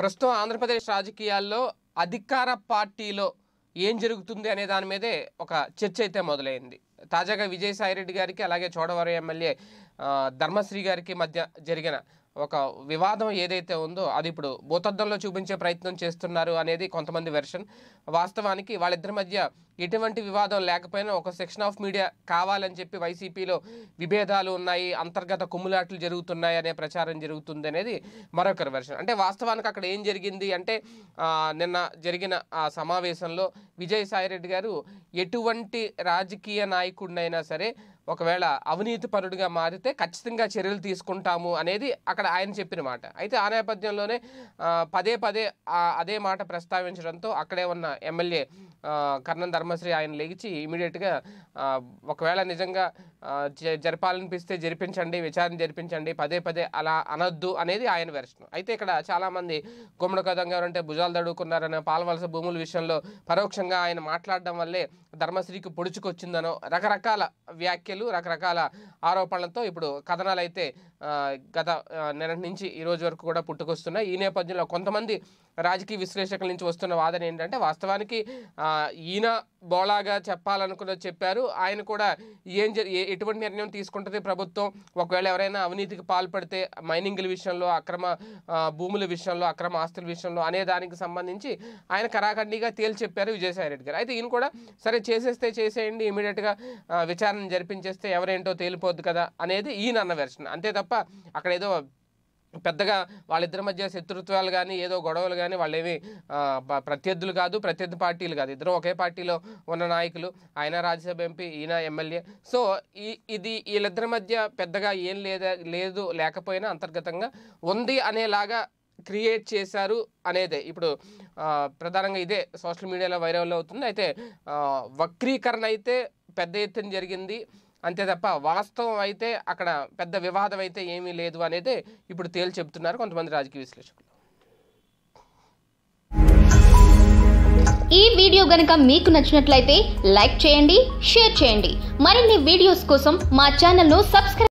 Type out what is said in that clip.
ప్రస్తుతం ఆంధ్రప్రదేశ్ రాజకీయాల్లో అధికార పార్టీలో ఏం జరుగుతుంది అనే దాని మీదే ఒక చర్చ అయితే మొదలైంది తాజాగా విజయసాయిరెడ్డి గారికి అలాగే చోడవరం ఎమ్మెల్యే ధర్మశ్రీ గారికి మధ్య జరిగిన ఒక వివాదం ఏదైతే ఉందో అది ఇప్పుడు భూతద్దంలో చూపించే ప్రయత్నం చేస్తున్నారు అనేది కొంతమంది వెర్షన్ వాస్తవానికి వాళ్ళిద్దరి మధ్య ఎటువంటి వివాదం లేకపోయినా ఒక సెక్షన్ ఆఫ్ మీడియా కావాలని చెప్పి వైసీపీలో విభేదాలు ఉన్నాయి అంతర్గత కుమ్ములాట్లు జరుగుతున్నాయి అనే ప్రచారం జరుగుతుంది అనేది మరొకరి వెర్షన్ అంటే వాస్తవానికి అక్కడ ఏం జరిగింది అంటే నిన్న జరిగిన ఆ సమావేశంలో విజయసాయిరెడ్డి గారు ఎటువంటి రాజకీయ నాయకుడినైనా సరే ఒకవేళ అవినీతి పరుడుగా మారితే ఖచ్చితంగా చర్యలు తీసుకుంటాము అనేది అక్కడ ఆయన చెప్పిన మాట అయితే ఆ నేపథ్యంలోనే పదే పదే అదే మాట ప్రస్తావించడంతో అక్కడే ఉన్న ఎమ్మెల్యే కర్ణం ధర్మ ధర్మశ్రీ ఆయన లేచి ఇమీడియట్గా ఒకవేళ నిజంగా జరపాలనిపిస్తే జరిపించండి విచారణ జరిపించండి పదే పదే అలా అనొద్దు అనేది ఆయన వెర్షన్ అయితే ఇక్కడ చాలామంది గుమ్మడిక దొంగ ఎవరంటే భుజాలు దడుకున్నారనో పాలవలస భూముల విషయంలో పరోక్షంగా ఆయన మాట్లాడడం వల్లే ధర్మశ్రీకి పొడుచుకొచ్చిందనో రకరకాల వ్యాఖ్యలు రకరకాల ఆరోపణలతో ఇప్పుడు కథనాలు అయితే గత నిన్నటి నుంచి ఈ రోజు వరకు కూడా పుట్టుకొస్తున్నాయి ఈ నేపథ్యంలో కొంతమంది రాజకీయ విశ్లేషకుల నుంచి వస్తున్న వాదన ఏంటంటే వాస్తవానికి ఈయన బోళాగా చెప్పాలనుకున్న చెప్పారు ఆయన కూడా ఏం ఎటువంటి నిర్ణయం తీసుకుంటుంది ప్రభుత్వం ఒకవేళ ఎవరైనా అవినీతికి పాల్పడితే మైనింగ్ల విషయంలో అక్రమ భూముల విషయంలో అక్రమ ఆస్తుల విషయంలో అనే దానికి సంబంధించి ఆయన కరాఖండిగా తేల్చి చెప్పారు విజయసాయి రెడ్డి గారు అయితే ఈయన కూడా సరే చేసేస్తే చేసేయండి ఇమీడియట్గా విచారణ జరిపించేస్తే ఎవరేంటో తేలిపోద్దు కదా అనేది ఈయన అన్న వెర్షన్ అంతే తప్ప అక్కడ ఏదో పెద్దగా వాళ్ళిద్దరి మధ్య శత్రుత్వాలు కానీ ఏదో గొడవలు కానీ వాళ్ళేమి ప్రత్యర్థులు కాదు ప్రత్యర్థి పార్టీలు కాదు ఇద్దరు ఒకే పార్టీలో ఉన్న నాయకులు ఆయన రాజ్యసభ ఎంపీ ఈయన ఎమ్మెల్యే సో ఈ ఇది వీళ్ళిద్దరి మధ్య పెద్దగా ఏం లేదా లేదు లేకపోయినా అంతర్గతంగా ఉంది అనేలాగా క్రియేట్ చేశారు అనేదే ఇప్పుడు ప్రధానంగా ఇదే సోషల్ మీడియాలో వైరల్ అవుతుంది అయితే వక్రీకరణ అయితే పెద్ద ఎత్తున జరిగింది అంతే తప్ప వాస్తవం అయితే అక్కడ పెద్ద వివాదం అయితే ఏమీ లేదు అనేది ఇప్పుడు తేల్చి చెబుతున్నారు కొంతమంది రాజకీయ విశ్లేషకులు ఈ వీడియో గనక మీకు నచ్చినట్లయితే లైక్ చేయండి షేర్ చేయండి మరిన్ని వీడియోస్ కోసం మా ఛానల్ను సబ్స్క్రైబ్